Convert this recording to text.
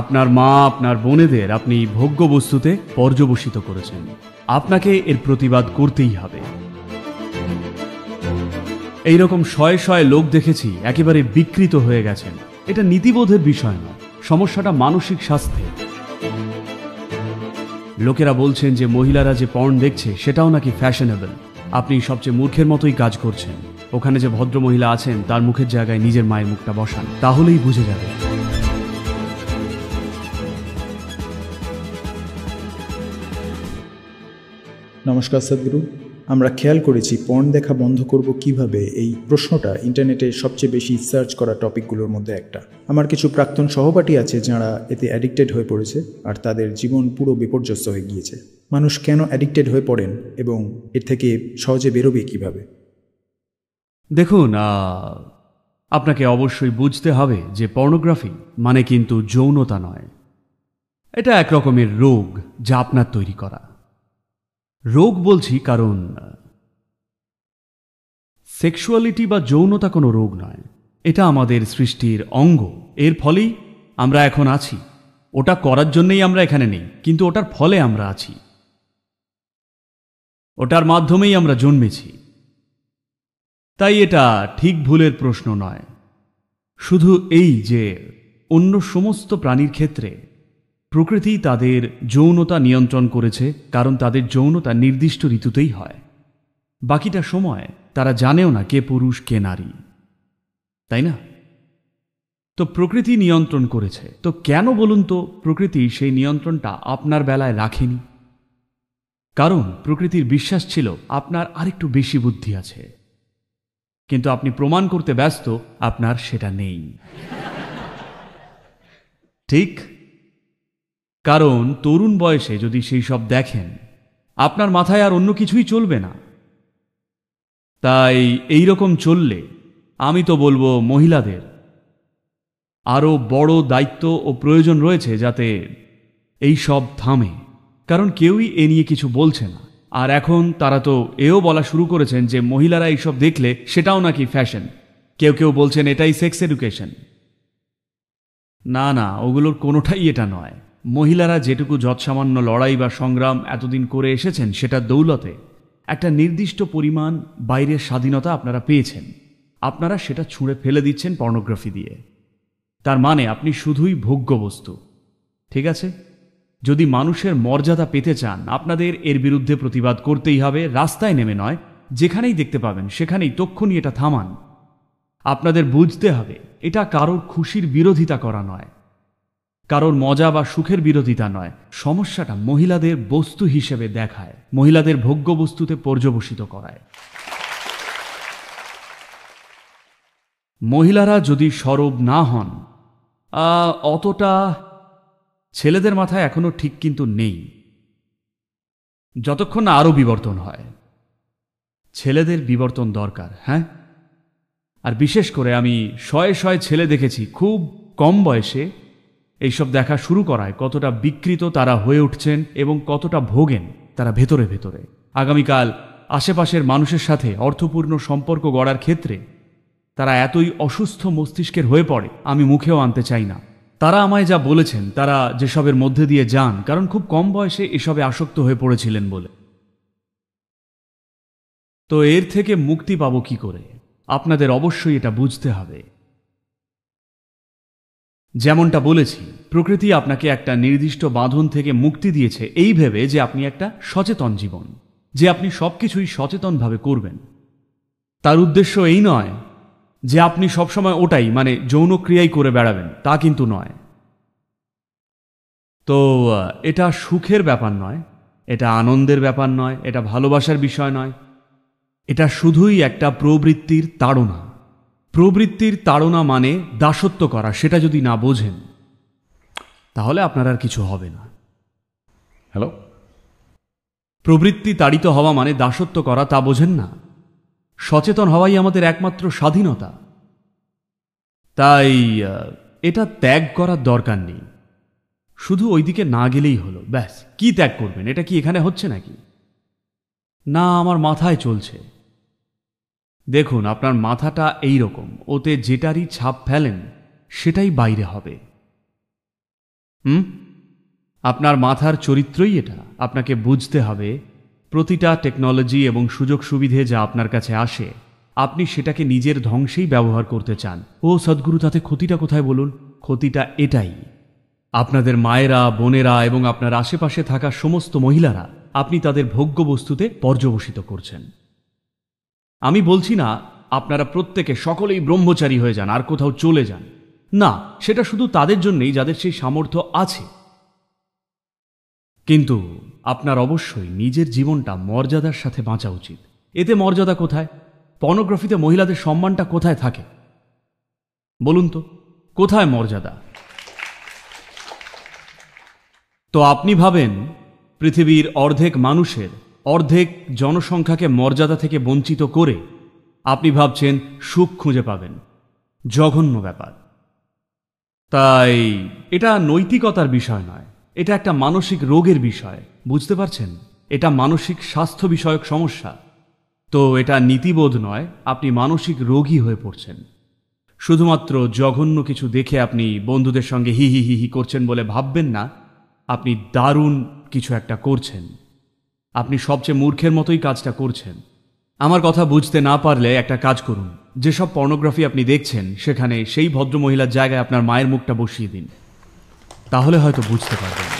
আপনার মা আপনার বোনেদের আপনি ভোগ্য বস্তুতে পর্যবসিত করেছেন আপনাকে এর প্রতিবাদ করতেই হবে এইরকম শয়ে শয়ে লোক দেখেছি একেবারে বিকৃত হয়ে গেছেন এটা নীতিবোধের বিষয় নয় সমস্যাটা মানসিক স্বাস্থ্যে লোকেরা বলছেন যে মহিলারা যে পর্ন দেখছে সেটাও নাকি ফ্যাশনেবল আপনি সবচেয়ে মূর্খের মতোই কাজ করছেন ওখানে যে ভদ্র মহিলা আছেন তার মুখের জায়গায় নিজের মায়ের মুখটা বসান তাহলেই বুঝে যাবে নমস্কার সদগুরু আমরা খেয়াল করেছি পর্ন দেখা বন্ধ করব কিভাবে এই প্রশ্নটা ইন্টারনেটে সবচেয়ে বেশি সার্চ করা টপিকগুলোর মধ্যে একটা আমার কিছু প্রাক্তন সহপাঠী আছে যারা এতে অ্যাডিক্টেড হয়ে পড়েছে আর তাদের জীবন পুরো বিপর্যস্ত হয়ে গিয়েছে মানুষ কেন অ্যাডিক্টেড হয়ে পড়েন এবং এর থেকে সহজে বেরোবে কিভাবে দেখুন আপনাকে অবশ্যই বুঝতে হবে যে পর্নোগ্রাফি মানে কিন্তু যৌনতা নয় এটা একরকমের রোগ যা আপনার তৈরি করা রোগ বলছি কারণ সেক্সুয়ালিটি বা যৌনতা কোনো রোগ নয় এটা আমাদের সৃষ্টির অঙ্গ এর ফলেই আমরা এখন আছি ওটা করার জন্যই আমরা এখানে নেই কিন্তু ওটার ফলে আমরা আছি ওটার মাধ্যমেই আমরা জন্মেছি তাই এটা ঠিক ভুলের প্রশ্ন নয় শুধু এই যে অন্য সমস্ত প্রাণীর ক্ষেত্রে প্রকৃতি তাদের যৌনতা নিয়ন্ত্রণ করেছে কারণ তাদের যৌনতা নির্দিষ্ট ঋতুতেই হয় বাকিটা সময় তারা জানেও না কে পুরুষ কে নারী তাই না তো প্রকৃতি নিয়ন্ত্রণ করেছে তো কেন বলুন তো প্রকৃতি সেই নিয়ন্ত্রণটা আপনার বেলায় রাখেনি কারণ প্রকৃতির বিশ্বাস ছিল আপনার আরেকটু বেশি বুদ্ধি আছে কিন্তু আপনি প্রমাণ করতে ব্যস্ত আপনার সেটা নেই ঠিক কারণ তরুণ বয়সে যদি সেই সব দেখেন আপনার মাথায় আর অন্য কিছুই চলবে না তাই এই রকম চললে আমি তো বলবো মহিলাদের আরও বড় দায়িত্ব ও প্রয়োজন রয়েছে যাতে এই সব থামে কারণ কেউই এ নিয়ে কিছু বলছে না আর এখন তারা তো এও বলা শুরু করেছেন যে মহিলারা এইসব দেখলে সেটাও নাকি ফ্যাশন কেউ কেউ বলছেন এটাই সেক্স এডুকেশন না না ওগুলোর কোনোটাই এটা নয় মহিলারা যেটুকু যৎসামান্য লড়াই বা সংগ্রাম এতদিন করে এসেছেন সেটা দৌলতে একটা নির্দিষ্ট পরিমাণ বাইরের স্বাধীনতা আপনারা পেয়েছেন আপনারা সেটা ছুঁড়ে ফেলে দিচ্ছেন পর্নোগ্রাফি দিয়ে তার মানে আপনি শুধুই ভোগ্য বস্তু ঠিক আছে যদি মানুষের মর্যাদা পেতে চান আপনাদের এর বিরুদ্ধে প্রতিবাদ করতেই হবে রাস্তায় নেমে নয় যেখানেই দেখতে পাবেন সেখানেই তক্ষণই এটা থামান আপনাদের বুঝতে হবে এটা কারোর খুশির বিরোধিতা করা নয় কারোর মজা বা সুখের বিরোধিতা নয় সমস্যাটা মহিলাদের বস্তু হিসেবে দেখায় মহিলাদের ভোগ্য বস্তুতে পর্যবসিত করায় মহিলারা যদি সরব না হন অতটা ছেলেদের মাথায় এখনও ঠিক কিন্তু নেই যতক্ষণ না আরও বিবর্তন হয় ছেলেদের বিবর্তন দরকার হ্যাঁ আর বিশেষ করে আমি শয়ে শয়ে ছেলে দেখেছি খুব কম বয়সে এইসব দেখা শুরু করায় কতটা বিকৃত তারা হয়ে উঠছেন এবং কতটা ভোগেন তারা ভেতরে ভেতরে আগামীকাল আশেপাশের মানুষের সাথে অর্থপূর্ণ সম্পর্ক গড়ার ক্ষেত্রে তারা এতই অসুস্থ মস্তিষ্কের হয়ে পড়ে আমি মুখেও আনতে চাই না তারা আমায় যা বলেছেন তারা যেসবের মধ্যে দিয়ে যান কারণ খুব কম বয়সে এসবে আসক্ত হয়ে পড়েছিলেন বলে তো এর থেকে মুক্তি পাবো কি করে আপনাদের অবশ্যই এটা বুঝতে হবে যেমনটা বলেছি প্রকৃতি আপনাকে একটা নির্দিষ্ট বাঁধন থেকে মুক্তি দিয়েছে এই ভেবে যে আপনি একটা সচেতন জীবন যে আপনি সব কিছুই সচেতনভাবে করবেন তার উদ্দেশ্য এই নয় যে আপনি সবসময় ওটাই মানে যৌন ক্রিয়াই করে বেড়াবেন তা কিন্তু নয় তো এটা সুখের ব্যাপার নয় এটা আনন্দের ব্যাপার নয় এটা ভালোবাসার বিষয় নয় এটা শুধুই একটা প্রবৃত্তির তাড়না প্রবৃত্তির তাড়না মানে দাসত্ব করা সেটা যদি না বোঝেন তাহলে আপনার আর কিছু হবে না হ্যালো প্রবৃত্তি তাড়িত হওয়া মানে দাসত্ব করা তা বোঝেন না সচেতন হওয়াই আমাদের একমাত্র স্বাধীনতা তাই এটা ত্যাগ করার দরকার নেই শুধু ওইদিকে না গেলেই হলো ব্যাস কি ত্যাগ করবেন এটা কি এখানে হচ্ছে নাকি না আমার মাথায় চলছে দেখুন আপনার মাথাটা এই রকম ওতে যেটারই ছাপ ফেলেন সেটাই বাইরে হবে হুম আপনার মাথার চরিত্রই এটা আপনাকে বুঝতে হবে প্রতিটা টেকনোলজি এবং সুযোগ সুবিধে যা আপনার কাছে আসে আপনি সেটাকে নিজের ধ্বংসেই ব্যবহার করতে চান ও সদ্গুরু তাতে ক্ষতিটা কোথায় বলুন ক্ষতিটা এটাই আপনাদের মায়েরা বোনেরা এবং আপনার আশেপাশে থাকা সমস্ত মহিলারা আপনি তাদের ভোগ্য বস্তুতে পর্যবসিত করছেন আমি বলছি না আপনারা প্রত্যেকে সকলেই ব্রহ্মচারী হয়ে যান আর কোথাও চলে যান না সেটা শুধু তাদের জন্যেই যাদের সেই সামর্থ্য আছে কিন্তু আপনার অবশ্যই নিজের জীবনটা মর্যাদার সাথে বাঁচা উচিত এতে মর্যাদা কোথায় পর্নোগ্রাফিতে মহিলাদের সম্মানটা কোথায় থাকে বলুন তো কোথায় মর্যাদা তো আপনি ভাবেন পৃথিবীর অর্ধেক মানুষের অর্ধেক জনসংখ্যাকে মর্যাদা থেকে বঞ্চিত করে আপনি ভাবছেন সুখ খুঁজে পাবেন জঘন্য ব্যাপার তাই এটা নৈতিকতার বিষয় নয় এটা একটা মানসিক রোগের বিষয় বুঝতে পারছেন এটা মানসিক স্বাস্থ্য বিষয়ক সমস্যা তো এটা নীতিবোধ নয় আপনি মানসিক রোগী হয়ে পড়ছেন শুধুমাত্র জঘন্য কিছু দেখে আপনি বন্ধুদের সঙ্গে হি হি হি হি করছেন বলে ভাববেন না আপনি দারুণ কিছু একটা করছেন আপনি সবচেয়ে মূর্খের মতোই কাজটা করছেন আমার কথা বুঝতে না পারলে একটা কাজ করুন যেসব পর্নোগ্রাফি আপনি দেখছেন সেখানে সেই ভদ্রমহিলার জায়গায় আপনার মায়ের মুখটা বসিয়ে দিন তাহলে হয়তো বুঝতে পারবেন